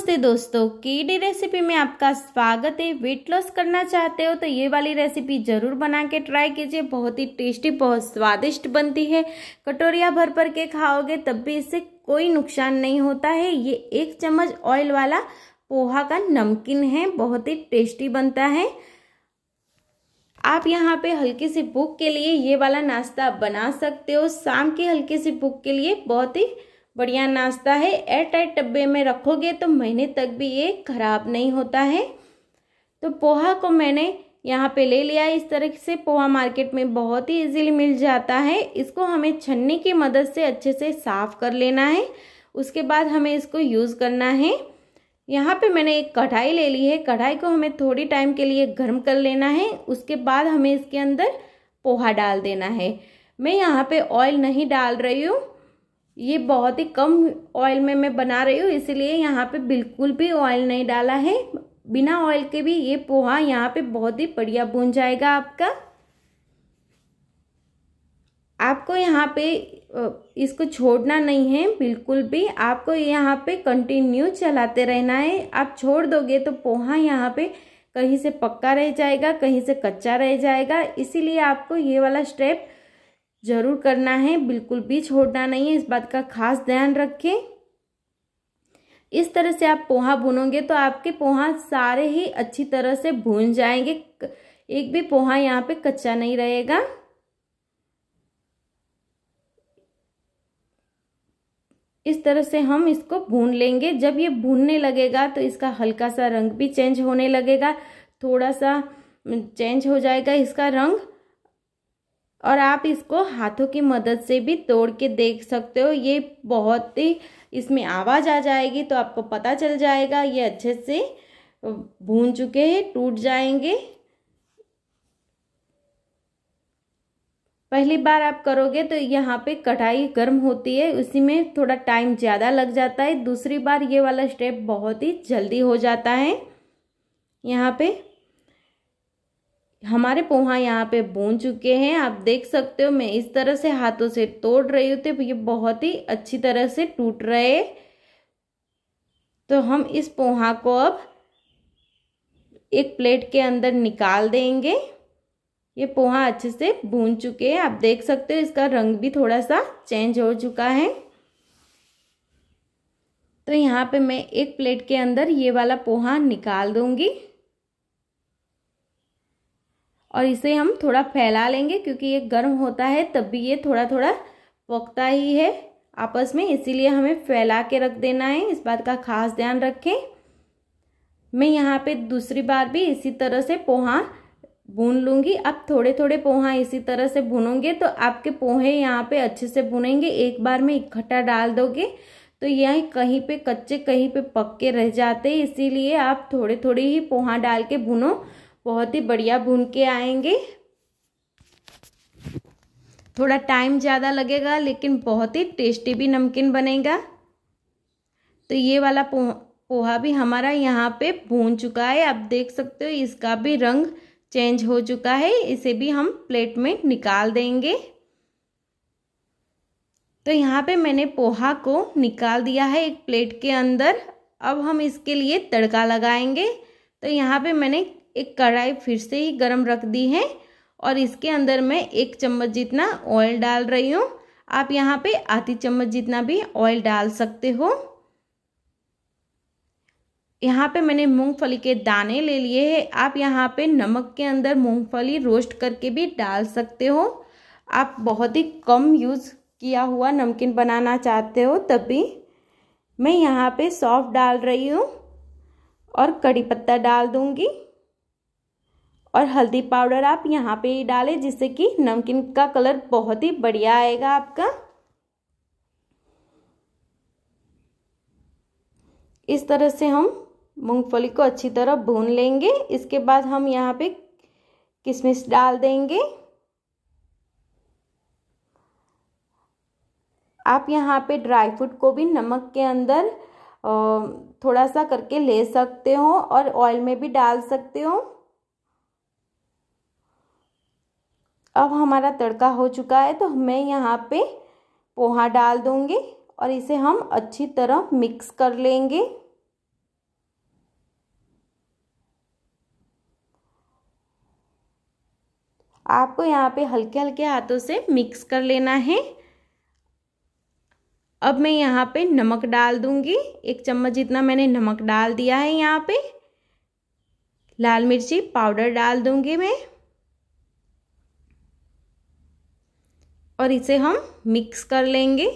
नमस्ते दोस्तों kiddie recipe में आपका स्वागत है वेट लॉस करना चाहते हो तो ये वाली रेसिपी ज़रूर बना के ट्राई कीजिए बहुत ही टेस्टी बहुत स्वादिष्ट बनती है कटोरिया भर भर के खाओगे तब भी इससे कोई नुकसान नहीं होता है ये एक चम्मच ऑयल वाला पोहा का नमकीन है बहुत ही टेस्टी बनता है आप यहाँ पे हल्की सी भूख के लिए ये वाला नाश्ता बना सकते हो शाम की हल्की सी भूख के लिए बहुत ही बढ़िया नाश्ता है एयर टाइट डब्बे में रखोगे तो महीने तक भी ये खराब नहीं होता है तो पोहा को मैंने यहाँ पे ले लिया इस तरह से पोहा मार्केट में बहुत ही इजीली मिल जाता है इसको हमें छन्नी की मदद से अच्छे से साफ़ कर लेना है उसके बाद हमें इसको यूज़ करना है यहाँ पे मैंने एक कढ़ाई ले ली है कढ़ाई को हमें थोड़ी टाइम के लिए गर्म कर लेना है उसके बाद हमें इसके अंदर पोहा डाल देना है मैं यहाँ पे ऑयल नहीं डाल रही हूँ ये बहुत ही कम ऑयल में मैं बना रही हूँ इसलिए यहाँ पे बिल्कुल भी ऑयल नहीं डाला है बिना ऑयल के भी ये पोहा यहाँ पे बहुत ही बढ़िया भून जाएगा आपका आपको यहाँ पे इसको छोड़ना नहीं है बिल्कुल भी आपको यहाँ पे कंटिन्यू चलाते रहना है आप छोड़ दोगे तो पोहा यहाँ पे कहीं से पक्का रह जाएगा कहीं से कच्चा रह जाएगा इसीलिए आपको ये वाला स्टेप ज़रूर करना है बिल्कुल भी छोड़ना नहीं है इस बात का खास ध्यान रखें इस तरह से आप पोहा भूनोगे तो आपके पोहा सारे ही अच्छी तरह से भून जाएंगे एक भी पोहा यहाँ पे कच्चा नहीं रहेगा इस तरह से हम इसको भून लेंगे जब ये भूनने लगेगा तो इसका हल्का सा रंग भी चेंज होने लगेगा थोड़ा सा चेंज हो जाएगा इसका रंग और आप इसको हाथों की मदद से भी तोड़ के देख सकते हो ये बहुत ही इसमें आवाज़ आ जाएगी तो आपको पता चल जाएगा ये अच्छे से भून चुके हैं टूट जाएंगे पहली बार आप करोगे तो यहाँ पे कढ़ाई गर्म होती है उसी में थोड़ा टाइम ज़्यादा लग जाता है दूसरी बार ये वाला स्टेप बहुत ही जल्दी हो जाता है यहाँ पे हमारे पोहा यहाँ पे बुन चुके हैं आप देख सकते हो मैं इस तरह से हाथों से तोड़ रही हूँ तो ये बहुत ही अच्छी तरह से टूट रहे तो हम इस पोहा को अब एक प्लेट के अंदर निकाल देंगे ये पोहा अच्छे से भून चुके हैं आप देख सकते हो इसका रंग भी थोड़ा सा चेंज हो चुका है तो यहाँ पे मैं एक प्लेट के अंदर ये वाला पोहा निकाल दूंगी और इसे हम थोड़ा फैला लेंगे क्योंकि ये गर्म होता है तब भी ये थोड़ा थोड़ा पकता ही है आपस में इसीलिए हमें फैला के रख देना है इस बात का खास ध्यान रखें मैं यहाँ पे दूसरी बार भी इसी तरह से पोहा भून लूँगी आप थोड़े थोड़े पोहा इसी तरह से भुनोगे तो आपके पोहे यहाँ पे अच्छे से भुनेंगे एक बार में इकट्ठा डाल दोगे तो यह कहीं पे कच्चे कहीं पे पक्के रह जाते इसीलिए आप थोड़े थोड़े ही पोहा डाल के भुनो बहुत ही बढ़िया भून के आएंगे थोड़ा टाइम ज़्यादा लगेगा लेकिन बहुत ही टेस्टी भी नमकीन बनेगा तो ये वाला पोहा पोहा भी हमारा यहाँ पे भून चुका है आप देख सकते हो इसका भी रंग चेंज हो चुका है इसे भी हम प्लेट में निकाल देंगे तो यहाँ पे मैंने पोहा को निकाल दिया है एक प्लेट के अंदर अब हम इसके लिए तड़का लगाएंगे तो यहाँ पे मैंने एक कढ़ाई फिर से ही गर्म रख दी है और इसके अंदर मैं एक चम्मच जितना ऑयल डाल रही हूँ आप यहाँ पे आधी चम्मच जितना भी ऑयल डाल सकते हो यहाँ पे मैंने मूंगफली के दाने ले लिए हैं आप यहाँ पे नमक के अंदर मूंगफली रोस्ट करके भी डाल सकते हो आप बहुत ही कम यूज़ किया हुआ नमकीन बनाना चाहते हो तब भी मैं यहाँ पे सौफ डाल रही हूँ और कड़ी पत्ता डाल दूँगी और हल्दी पाउडर आप यहाँ पे ही डालें जिससे कि नमकीन का कलर बहुत ही बढ़िया आएगा आपका इस तरह से हम मूंगफली को अच्छी तरह भून लेंगे इसके बाद हम यहाँ पे किशमिश डाल देंगे आप यहाँ पे ड्राई फ्रूट को भी नमक के अंदर थोड़ा सा करके ले सकते हो और ऑयल में भी डाल सकते हो अब हमारा तड़का हो चुका है तो मैं यहाँ पे पोहा डाल दूँगी और इसे हम अच्छी तरह मिक्स कर लेंगे आपको यहाँ पे हल्के हल्के हाथों से मिक्स कर लेना है अब मैं यहाँ पे नमक डाल दूँगी एक चम्मच जितना मैंने नमक डाल दिया है यहाँ पे लाल मिर्ची पाउडर डाल दूँगी मैं और इसे हम मिक्स कर लेंगे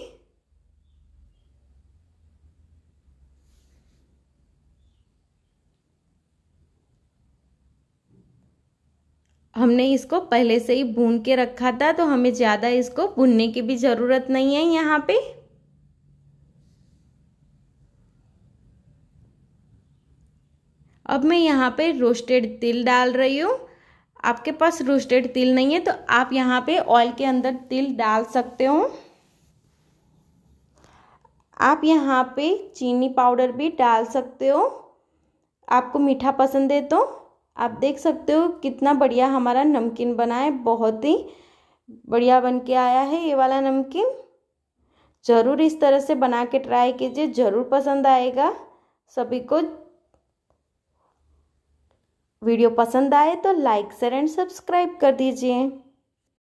हमने इसको पहले से ही भून के रखा था तो हमें ज़्यादा इसको भूनने की भी ज़रूरत नहीं है यहाँ पे अब मैं यहाँ पे रोस्टेड तिल डाल रही हूँ आपके पास रोस्टेड तिल नहीं है तो आप यहाँ पे ऑयल के अंदर तिल डाल सकते हो आप यहाँ पे चीनी पाउडर भी डाल सकते हो आपको मीठा पसंद है तो आप देख सकते हो कितना बढ़िया हमारा नमकीन बना है बहुत ही बढ़िया बन के आया है ये वाला नमकीन ज़रूर इस तरह से बना के ट्राई कीजिए ज़रूर पसंद आएगा सभी को वीडियो पसंद आए तो लाइक शेयर एंड सब्सक्राइब कर दीजिए